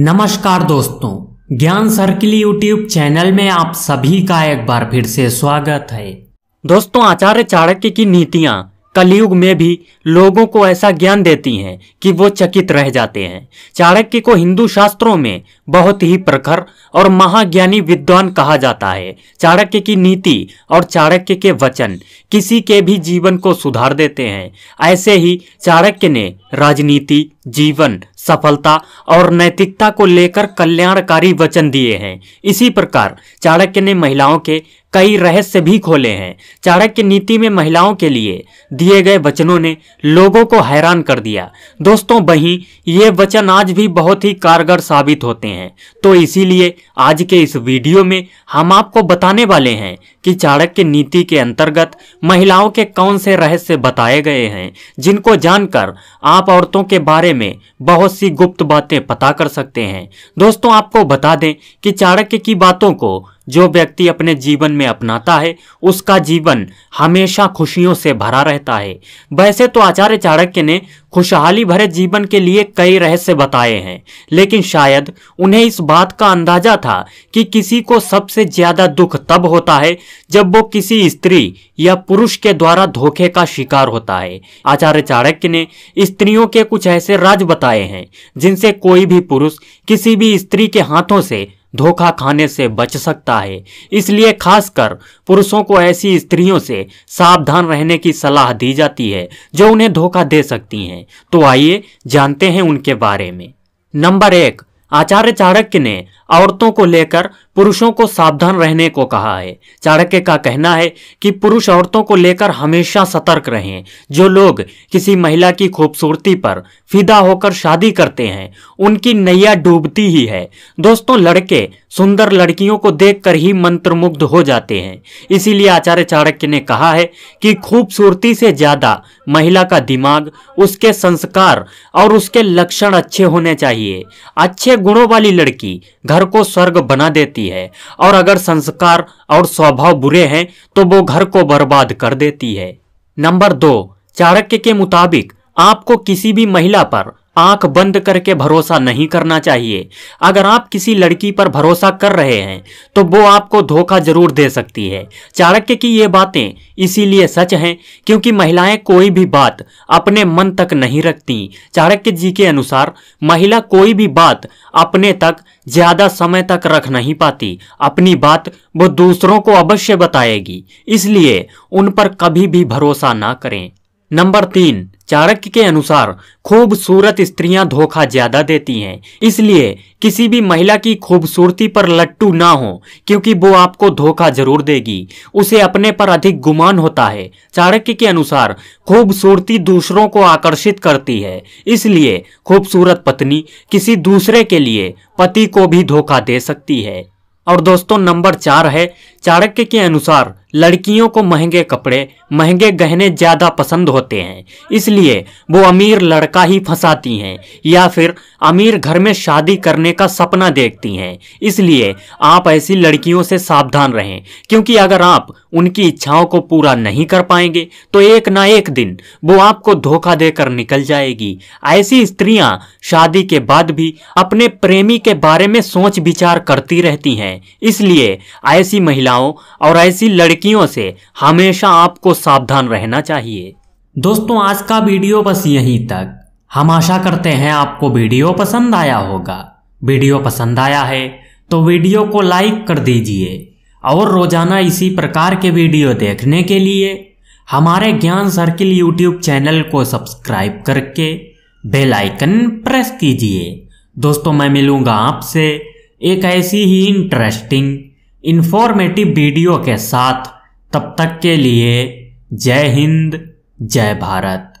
नमस्कार दोस्तों ज्ञान सर्किल यूट्यूब चैनल में आप सभी का एक बार फिर से स्वागत है दोस्तों आचार्य चाणक्य की नीतियाँ कलयुग में भी लोगों को ऐसा ज्ञान देती हैं कि वो चकित रह जाते हैं चाणक्य को हिंदू शास्त्रों में बहुत ही प्रखर और महाज्ञानी विद्वान कहा जाता है चाणक्य की नीति और चाणक्य के वचन किसी के भी जीवन को सुधार देते हैं ऐसे ही चाणक्य ने राजनीति जीवन सफलता और नैतिकता को लेकर कल्याणकारी वचन दिए हैं इसी प्रकार चाणक्य ने महिलाओं के कई रहस्य भी खोले हैं चाणक्य नीति में महिलाओं के लिए दिए गए वचनों ने लोगों को हैरान कर दिया दोस्तों वहीं ये वचन आज भी बहुत ही कारगर साबित होते हैं तो इसीलिए आज के इस वीडियो में हम आपको बताने वाले हैं कि चाणक्य नीति के अंतर्गत महिलाओं के कौन से रहस्य बताए गए हैं जिनको जानकर आप औरतों के बारे में बहुत सी गुप्त बातें पता कर सकते हैं दोस्तों आपको बता दें कि चाणक्य की बातों को जो व्यक्ति अपने जीवन में अपनाता है उसका जीवन हमेशा खुशियों से भरा रहता है वैसे तो आचार्य चाणक्य ने खुशहाली भरे जीवन के लिए कई रहस्य बताए हैं लेकिन शायद उन्हें इस बात का अंदाजा था कि किसी को सबसे ज्यादा दुख तब होता है जब वो किसी स्त्री या पुरुष के द्वारा धोखे का शिकार होता है आचार्य चाणक्य ने स्त्रियों के कुछ ऐसे राज बताए हैं जिनसे कोई भी पुरुष किसी भी स्त्री के हाथों से धोखा खाने से बच सकता है इसलिए खासकर पुरुषों को ऐसी स्त्रियों से सावधान रहने की सलाह दी जाती है जो उन्हें धोखा दे सकती हैं तो आइए जानते हैं उनके बारे में नंबर एक आचार्य चाणक्य ने औरतों को लेकर पुरुषों को सावधान रहने को कहा है चाणक्य का कहना है कि पुरुष औरतों को लेकर हमेशा सतर्क रहें जो लोग किसी महिला की खूबसूरती पर फिदा होकर शादी करते हैं उनकी नैया डूबती ही है दोस्तों लड़के सुंदर लड़कियों को देखकर ही मंत्रमुग्ध हो जाते हैं इसीलिए आचार्य चाणक्य ने कहा है कि खूबसूरती से ज्यादा महिला का दिमाग उसके संस्कार और उसके लक्षण अच्छे होने चाहिए अच्छे गुणों वाली लड़की घर घर को स्वर्ग बना देती है और अगर संस्कार और स्वभाव बुरे हैं तो वो घर को बर्बाद कर देती है नंबर दो चाणक्य के मुताबिक आपको किसी भी महिला पर आंख बंद करके भरोसा नहीं करना चाहिए अगर आप किसी लड़की पर भरोसा कर रहे हैं तो वो आपको धोखा जरूर दे सकती है चाणक्य की ये बातें इसीलिए सच हैं क्योंकि महिलाएं कोई भी बात अपने मन तक नहीं रखती चाणक्य जी के अनुसार महिला कोई भी बात अपने तक ज्यादा समय तक रख नहीं पाती अपनी बात वो दूसरों को अवश्य बताएगी इसलिए उन पर कभी भी भरोसा ना करें नंबर तीन चाणक्य के अनुसार खूबसूरत स्त्रियां धोखा ज्यादा देती हैं इसलिए किसी भी महिला की खूबसूरती पर लट्टू ना हो क्योंकि वो आपको धोखा जरूर देगी उसे अपने पर अधिक गुमान होता है चाणक्य के अनुसार खूबसूरती दूसरों को आकर्षित करती है इसलिए खूबसूरत पत्नी किसी दूसरे के लिए पति को भी धोखा दे सकती है और दोस्तों नंबर चार है चाणक्य के अनुसार लड़कियों को महंगे कपड़े महंगे गहने ज़्यादा पसंद होते हैं इसलिए वो अमीर लड़का ही फंसाती हैं या फिर अमीर घर में शादी करने का सपना देखती हैं इसलिए आप ऐसी लड़कियों से सावधान रहें क्योंकि अगर आप उनकी इच्छाओं को पूरा नहीं कर पाएंगे तो एक ना एक दिन वो आपको धोखा देकर निकल जाएगी ऐसी स्त्रियाँ शादी के बाद भी अपने प्रेमी के बारे में सोच विचार करती रहती हैं इसलिए ऐसी महिलाओं और ऐसी लड़की ठेकियों से हमेशा आपको सावधान रहना चाहिए दोस्तों आज का वीडियो बस यहीं तक हम आशा करते हैं आपको वीडियो पसंद आया होगा वीडियो पसंद आया है तो वीडियो को लाइक कर दीजिए और रोजाना इसी प्रकार के वीडियो देखने के लिए हमारे ज्ञान सर्किल यूट्यूब चैनल को सब्सक्राइब करके बेल आइकन प्रेस कीजिए दोस्तों मैं मिलूंगा आपसे एक ऐसी ही इंटरेस्टिंग इन्फॉर्मेटिव वीडियो के साथ तब तक के लिए जय हिंद जय भारत